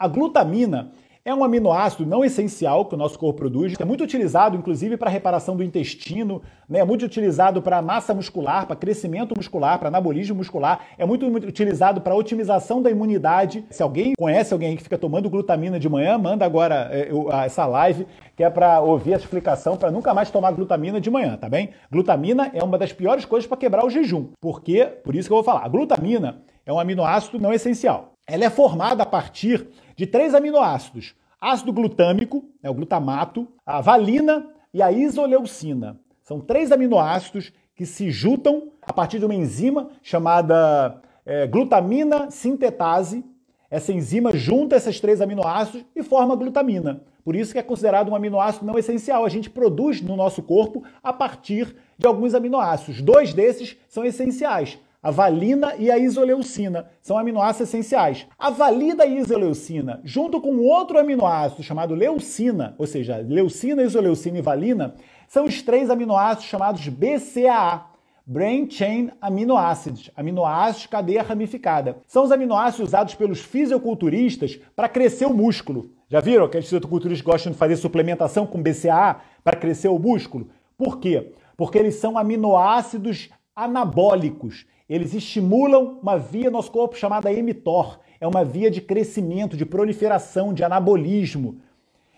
A glutamina é um aminoácido não essencial que o nosso corpo produz, é muito utilizado inclusive para reparação do intestino, né? é muito utilizado para massa muscular, para crescimento muscular, para anabolismo muscular, é muito utilizado para otimização da imunidade. Se alguém conhece alguém que fica tomando glutamina de manhã, manda agora é, essa live que é para ouvir a explicação para nunca mais tomar glutamina de manhã, tá bem? Glutamina é uma das piores coisas para quebrar o jejum, porque, por isso que eu vou falar, a glutamina é um aminoácido não essencial. Ela é formada a partir de três aminoácidos: ácido glutâmico, né, o glutamato, a valina e a isoleucina. São três aminoácidos que se juntam a partir de uma enzima chamada é, glutamina sintetase. Essa enzima junta esses três aminoácidos e forma glutamina. Por isso que é considerado um aminoácido não essencial. A gente produz no nosso corpo a partir de alguns aminoácidos. Dois desses são essenciais, a valina e a isoleucina. São aminoácidos essenciais. A valina e a isoleucina, junto com outro aminoácido chamado leucina, ou seja, leucina, isoleucina e valina, são os três aminoácidos chamados BCAA. Brain Chain Aminoácidos, aminoácidos cadeia ramificada. São os aminoácidos usados pelos fisiculturistas para crescer o músculo. Já viram que os fisiculturistas gostam de fazer suplementação com BCAA para crescer o músculo? Por quê? Porque eles são aminoácidos anabólicos. Eles estimulam uma via no nosso corpo chamada mTOR. É uma via de crescimento, de proliferação, de anabolismo.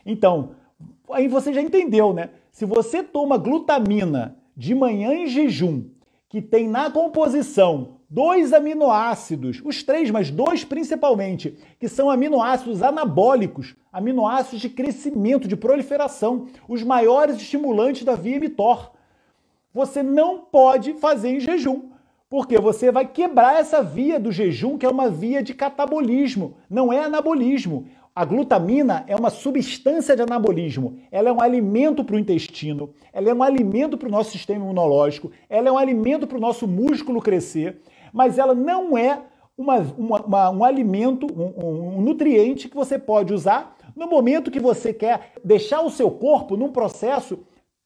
Então, aí você já entendeu, né? Se você toma glutamina de manhã em jejum, que tem na composição dois aminoácidos, os três, mas dois principalmente, que são aminoácidos anabólicos, aminoácidos de crescimento, de proliferação, os maiores estimulantes da via mTOR você não pode fazer em jejum, porque você vai quebrar essa via do jejum, que é uma via de catabolismo, não é anabolismo. A glutamina é uma substância de anabolismo. Ela é um alimento para o intestino, ela é um alimento para o nosso sistema imunológico, ela é um alimento para o nosso músculo crescer, mas ela não é uma, uma, uma, um alimento, um, um nutriente que você pode usar no momento que você quer deixar o seu corpo num processo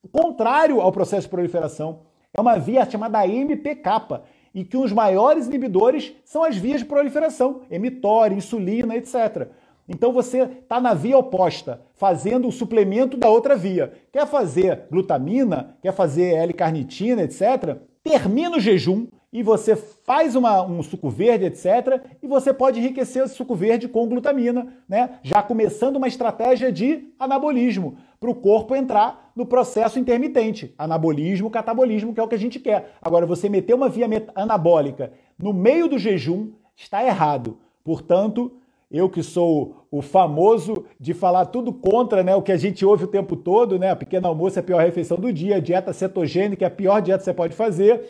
contrário ao processo de proliferação. É uma via chamada MPK, em que os maiores inibidores são as vias de proliferação, emitória, insulina, etc. Então você está na via oposta, fazendo o suplemento da outra via. Quer fazer glutamina, quer fazer L-carnitina, etc. Termina o jejum e você faz uma, um suco verde, etc. E você pode enriquecer o suco verde com glutamina, né? Já começando uma estratégia de anabolismo para o corpo entrar no processo intermitente, anabolismo, catabolismo, que é o que a gente quer. Agora, você meter uma via anabólica no meio do jejum está errado. Portanto, eu que sou o famoso de falar tudo contra, né, o que a gente ouve o tempo todo, né, a pequena almoço é a pior refeição do dia, dieta cetogênica é a pior dieta que você pode fazer.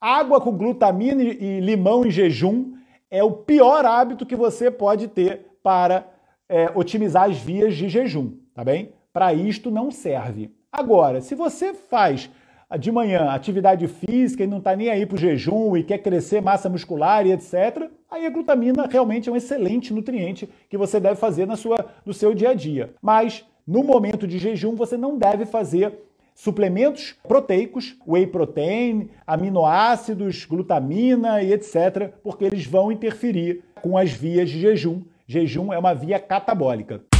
Água com glutamina e limão em jejum é o pior hábito que você pode ter para é, otimizar as vias de jejum, tá bem? Para isto não serve. Agora, se você faz ah, de manhã atividade física e não está nem aí para o jejum e quer crescer massa muscular e etc., aí a glutamina realmente é um excelente nutriente que você deve fazer na sua, no seu dia a dia. Mas no momento de jejum você não deve fazer suplementos proteicos, whey protein, aminoácidos, glutamina e etc., porque eles vão interferir com as vias de jejum. Jejum é uma via catabólica.